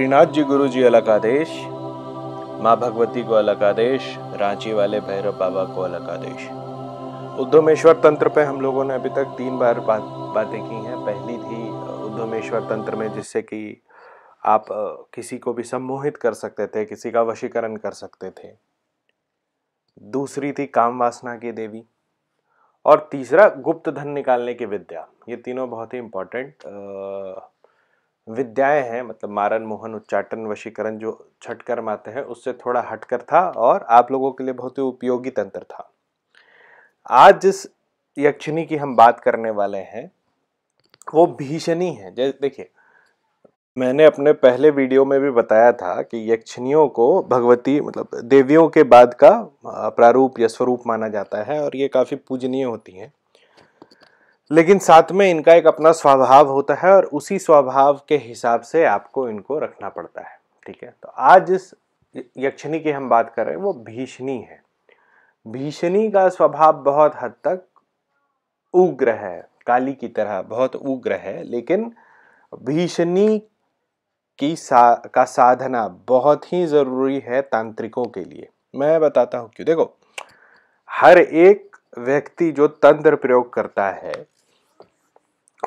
श्रीनाथ जी गुरु जी अलग आदेश माँ भगवती को अलग आदेश रांची वाले भैरव बाबा को अलग आदेश उद्धमेश्वर तंत्र पे हम लोगों ने अभी तक तीन बार बात बातें की हैं पहली थी उद्धमेश्वर तंत्र में जिससे कि आप किसी को भी सम्मोहित कर सकते थे किसी का वशीकरण कर सकते थे दूसरी थी काम वासना की देवी और तीसरा गुप्त धन निकालने की विद्या ये तीनों बहुत ही इम्पोर्टेंट विद्याएं हैं मतलब मारन मोहन उच्चाटन वशीकरण जो छठ कर्म आते हैं उससे थोड़ा हटकर था और आप लोगों के लिए बहुत ही उपयोगी तंत्र था आज जिस यक्षिणी की हम बात करने वाले हैं वो भीषणी है जैसे देखिए मैंने अपने पहले वीडियो में भी बताया था कि यक्षिणियों को भगवती मतलब देवियों के बाद का प्रारूप या स्वरूप माना जाता है और ये काफ़ी पूजनीय होती हैं लेकिन साथ में इनका एक अपना स्वभाव होता है और उसी स्वभाव के हिसाब से आपको इनको रखना पड़ता है ठीक है तो आज जिस यक्षिणी की हम बात कर रहे हैं वो भीषणी है भीषणी का स्वभाव बहुत हद तक उग्र है काली की तरह बहुत उग्र है लेकिन भीषणी की सा, का साधना बहुत ही ज़रूरी है तांत्रिकों के लिए मैं बताता हूँ क्यों देखो हर एक व्यक्ति जो तंत्र प्रयोग करता है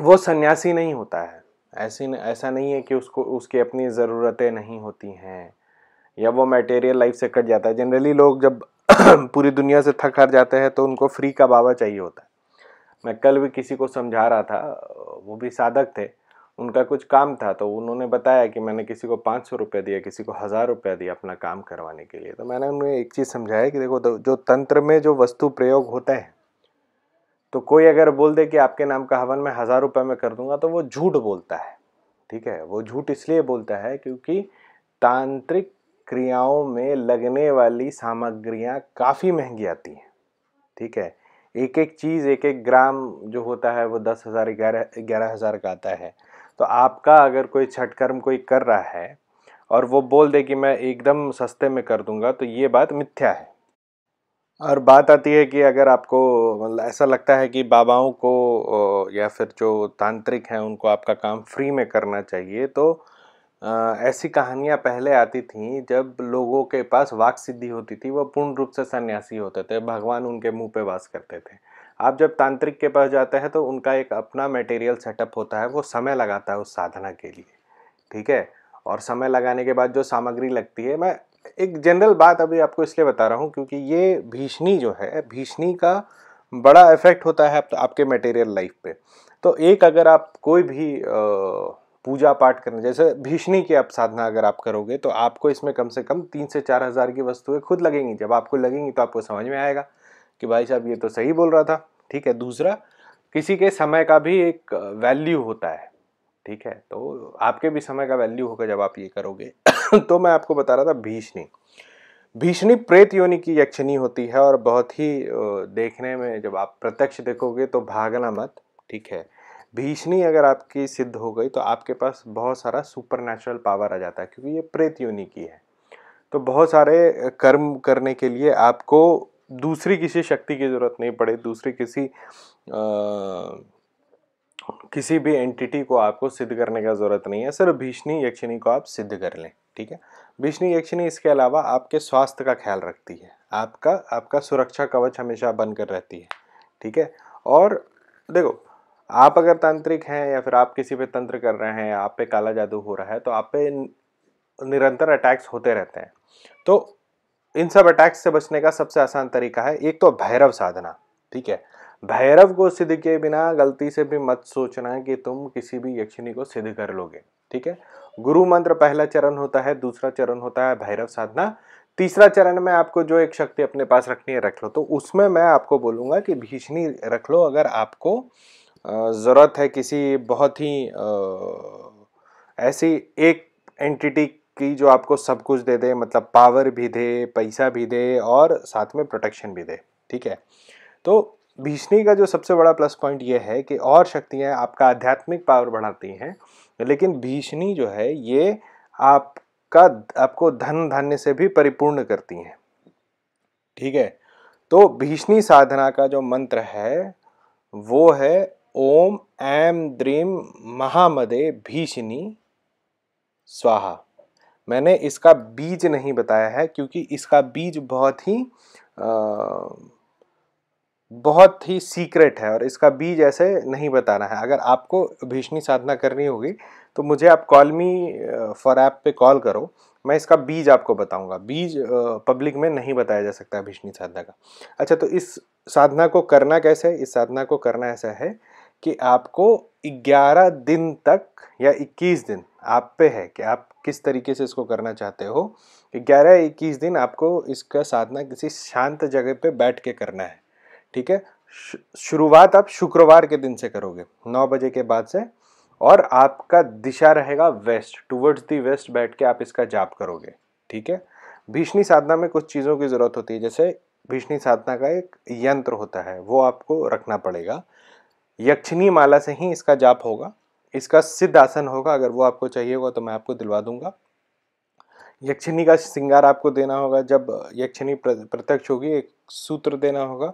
वो सन्यासी नहीं होता है ऐसी ऐसा नहीं है कि उसको उसकी अपनी ज़रूरतें नहीं होती हैं या वो मटेरियल लाइफ से कट जाता है जनरली लोग जब पूरी दुनिया से थक हार जाते हैं तो उनको फ्री का बाबा चाहिए होता है मैं कल भी किसी को समझा रहा था वो भी साधक थे उनका कुछ काम था तो उन्होंने बताया कि मैंने किसी को पाँच सौ रुपये दिया किसी को हज़ार रुपया दिया अपना काम करवाने के लिए तो मैंने उन्हें एक चीज़ समझाया कि देखो तो जो तंत्र में जो वस्तु प्रयोग होता है तो कोई अगर बोल दे कि आपके नाम का हवन मैं हज़ार रुपये में कर दूंगा तो वो झूठ बोलता है ठीक है वो झूठ इसलिए बोलता है क्योंकि तांत्रिक क्रियाओं में लगने वाली सामग्रियाँ काफ़ी महंगी आती हैं ठीक है एक एक चीज़ एक एक ग्राम जो होता है वो दस हज़ार ग्यारह ग्यारह हज़ार का आता है तो आपका अगर कोई छठ कर्म कोई कर रहा है और वो बोल दे कि मैं एकदम सस्ते में कर दूंगा तो ये बात मिथ्या है और बात आती है कि अगर आपको मतलब ऐसा लगता है कि बाबाओं को या फिर जो तांत्रिक हैं उनको आपका काम फ्री में करना चाहिए तो ऐसी कहानियाँ पहले आती थीं जब लोगों के पास वाक सिद्धि होती थी वो पूर्ण रूप से सन्यासी होते थे भगवान उनके मुंह पे वास करते थे आप जब तांत्रिक के पास जाते हैं तो उनका एक अपना मटेरियल सेटअप होता है वो समय लगाता है उस साधना के लिए ठीक है और समय लगाने के बाद जो सामग्री लगती है मैं एक जनरल बात अभी आपको इसलिए बता रहा हूँ क्योंकि ये भीषणी जो है भीषणी का बड़ा इफेक्ट होता है तो आपके मटेरियल लाइफ पे तो एक अगर आप कोई भी पूजा पाठ करने जैसे भीषणी की आप साधना अगर आप करोगे तो आपको इसमें कम से कम तीन से चार हज़ार की वस्तुएं खुद लगेंगी जब आपको लगेंगी तो आपको समझ में आएगा कि भाई साहब ये तो सही बोल रहा था ठीक है दूसरा किसी के समय का भी एक वैल्यू होता है ठीक है तो आपके भी समय का वैल्यू होगा जब आप ये करोगे तो मैं आपको बता रहा था भीषणी भीषणी प्रेत योनि की यक्षिणी होती है और बहुत ही देखने में जब आप प्रत्यक्ष देखोगे तो भागना मत ठीक है भीषणी अगर आपकी सिद्ध हो गई तो आपके पास बहुत सारा सुपर नेचुरल पावर आ जाता है क्योंकि ये प्रेत योनि की है तो बहुत सारे कर्म करने के लिए आपको दूसरी किसी शक्ति की ज़रूरत नहीं पड़े दूसरी किसी आ, किसी भी एंटिटी को आपको सिद्ध करने का ज़रूरत नहीं है सिर्फ भीषणी यक्षिणी को आप सिद्ध कर लें ठीक है भीषणी यक्षिणी इसके अलावा आपके स्वास्थ्य का ख्याल रखती है आपका आपका सुरक्षा कवच हमेशा बनकर रहती है ठीक है और देखो आप अगर तांत्रिक हैं या फिर आप किसी पे तंत्र कर रहे हैं आप पे काला जादू हो रहा है तो आप पे निरंतर अटैक्स होते रहते हैं तो इन सब अटैक्स से बचने का सबसे आसान तरीका है एक तो भैरव साधना ठीक है भैरव को सिद्ध किए बिना गलती से भी मत सोचना कि तुम किसी भी यक्षिणी को सिद्ध कर लोगे ठीक है गुरु मंत्र पहला चरण होता है दूसरा चरण होता है भैरव साधना तीसरा चरण में आपको जो एक शक्ति अपने पास रखनी है रख लो तो उसमें मैं आपको बोलूँगा कि भीषणी रख लो अगर आपको ज़रूरत है किसी बहुत ही ऐसी एक एंटिटी की जो आपको सब कुछ दे दे मतलब पावर भी दे पैसा भी दे और साथ में प्रोटेक्शन भी दे ठीक है तो भीषणी का जो सबसे बड़ा प्लस पॉइंट ये है कि और शक्तियाँ आपका आध्यात्मिक पावर बढ़ाती हैं लेकिन भीषणी जो है ये आपका आपको धन धान्य से भी परिपूर्ण करती हैं ठीक है तो भीषणी साधना का जो मंत्र है वो है ओम ऐम द्रीम महामदे भीषणी स्वाहा मैंने इसका बीज नहीं बताया है क्योंकि इसका बीज बहुत ही आ, बहुत ही सीक्रेट है और इसका बीज ऐसे नहीं बताना है अगर आपको भीषणी साधना करनी होगी तो मुझे आप कॉल मी फॉर ऐप पे कॉल करो मैं इसका बीज आपको बताऊंगा बीज पब्लिक में नहीं बताया जा सकता है भीषणी साधना का अच्छा तो इस साधना को करना कैसे है इस साधना को करना ऐसा है कि आपको 11 दिन तक या 21 दिन आप पे है कि आप किस तरीके से इसको करना चाहते हो 11 21 दिन आपको इसका साधना किसी शांत जगह पे बैठ के करना है ठीक है शुरुआत आप शुक्रवार के दिन से करोगे नौ बजे के बाद से और आपका दिशा रहेगा वेस्ट टूवर्ड्स दी वेस्ट बैठ के आप इसका जाप करोगे ठीक है भीषणी साधना में कुछ चीज़ों की ज़रूरत होती है जैसे भीषणी साधना का एक यंत्र होता है वो आपको रखना पड़ेगा यक्षिणी माला से ही इसका जाप होगा इसका सिद्ध आसन होगा अगर वो आपको चाहिए होगा तो मैं आपको दिलवा दूंगा यक्षिणी का श्रृंगार आपको देना होगा जब यक्षिणी प्रत्यक्ष होगी एक सूत्र देना होगा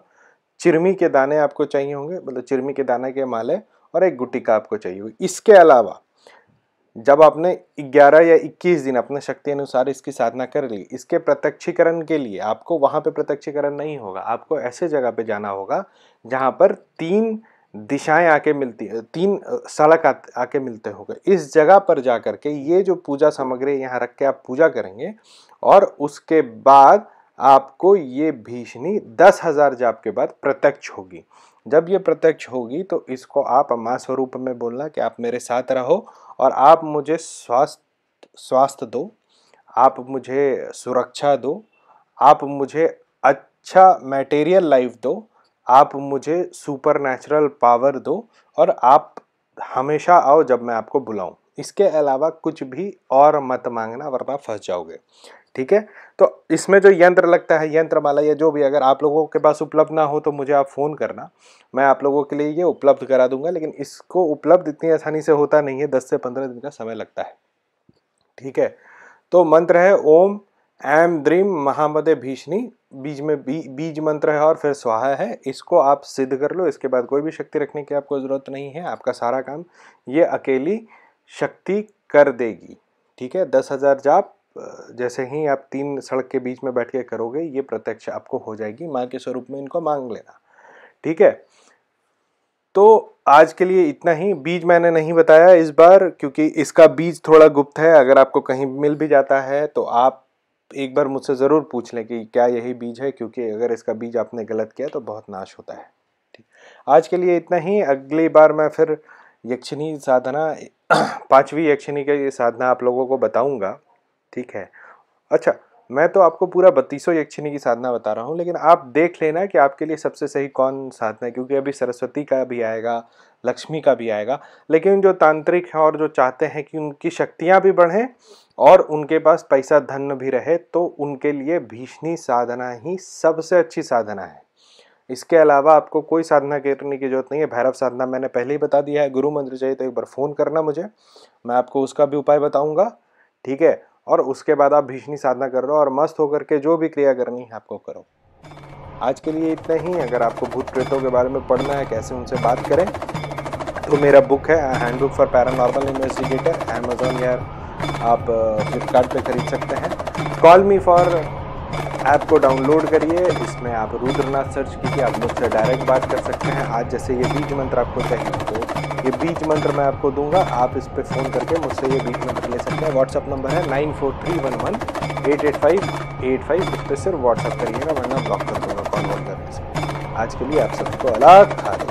चिरमी के दाने आपको चाहिए होंगे मतलब चिरमी के दाने के माले और एक गुटिका आपको चाहिए होगी इसके अलावा जब आपने 11 या 21 दिन अपने शक्ति अनुसार इसकी साधना कर ली इसके प्रत्यक्षीकरण के लिए आपको वहाँ पे प्रत्यक्षीकरण नहीं होगा आपको ऐसे जगह पे जाना होगा जहाँ पर तीन दिशाएं आके मिलती तीन सड़क आ, आके मिलते होंगे इस जगह पर जा करके ये जो पूजा सामग्री यहाँ रख के आप पूजा करेंगे और उसके बाद आपको ये भीषणी दस हजार जाप के बाद प्रत्यक्ष होगी जब ये प्रत्यक्ष होगी तो इसको आप अम्मा स्वरूप में बोलना कि आप मेरे साथ रहो और आप मुझे स्वास्थ्य स्वास्थ्य दो आप मुझे सुरक्षा दो आप मुझे अच्छा मटेरियल लाइफ दो आप मुझे सुपर नेचुरल पावर दो और आप हमेशा आओ जब मैं आपको बुलाऊं इसके अलावा कुछ भी और मत मांगना वरना फंस जाओगे ठीक है तो इसमें जो यंत्र लगता है यंत्र माला या जो भी अगर आप लोगों के पास उपलब्ध ना हो तो मुझे आप फ़ोन करना मैं आप लोगों के लिए ये उपलब्ध करा दूंगा लेकिन इसको उपलब्ध इतनी आसानी से होता नहीं है दस से पंद्रह दिन का समय लगता है ठीक है तो मंत्र है ओम एम द्रीम महामदे भीषणी बीज में बी, बीज मंत्र है और फिर स्वाहा है इसको आप सिद्ध कर लो इसके बाद कोई भी शक्ति रखने की आपको ज़रूरत नहीं है आपका सारा काम ये अकेली शक्ति कर देगी ठीक है दस हज़ार जाप जैसे ही आप तीन सड़क के बीच में बैठ के करोगे ये प्रत्यक्ष आपको हो जाएगी माँ के स्वरूप में इनको मांग लेना ठीक है तो आज के लिए इतना ही बीज मैंने नहीं बताया इस बार क्योंकि इसका बीज थोड़ा गुप्त है अगर आपको कहीं मिल भी जाता है तो आप एक बार मुझसे ज़रूर पूछ लें कि क्या यही बीज है क्योंकि अगर इसका बीज आपने गलत किया तो बहुत नाश होता है ठीक आज के लिए इतना ही अगली बार मैं फिर यक्षिणी साधना पांचवी यक्षिणी के साधना आप लोगों को बताऊंगा ठीक है अच्छा मैं तो आपको पूरा बत्तीसों यक्षिणी की साधना बता रहा हूँ लेकिन आप देख लेना कि आपके लिए सबसे सही कौन साधना है क्योंकि अभी सरस्वती का भी आएगा लक्ष्मी का भी आएगा लेकिन जो तांत्रिक हैं और जो चाहते हैं कि उनकी शक्तियाँ भी बढ़ें और उनके पास पैसा धन भी रहे तो उनके लिए भीषणी साधना ही सबसे अच्छी साधना है इसके अलावा आपको कोई साधना करने की जरूरत नहीं है भैरव साधना मैंने पहले ही बता दिया है गुरु मंत्र चाहिए तो एक बार फ़ोन करना मुझे मैं आपको उसका भी उपाय बताऊँगा ठीक है और उसके बाद आप भीषणी साधना कर रहे हो और मस्त होकर के जो भी क्रिया करनी है आपको करो आज के लिए इतना ही अगर आपको भूत प्रेतों के बारे में पढ़ना है कैसे उनसे बात करें तो मेरा बुक है handbook for paranormal investigator Amazon या आप फ्लिपकार्ट uh, खरीद सकते हैं कॉल मी फॉर ऐप को डाउनलोड करिए इसमें आप रुद्रनाथ सर्च कीजिए आप मुझसे डायरेक्ट बात कर सकते हैं आज जैसे ये बीज मंत्र आपको चाहिए तो ये बीज मंत्र मैं आपको दूंगा आप इस पर फ़ोन करके मुझसे ये बीज मंत्र ले सकते हैं व्हाट्सअप नंबर है nine four three one one eight eight five eight five इस पर सिर्फ व्हाट्सअप करिएगा वरना ब्लॉक कर दूंगा कॉल वॉल करने से आज के लिए आप सबको अलग खा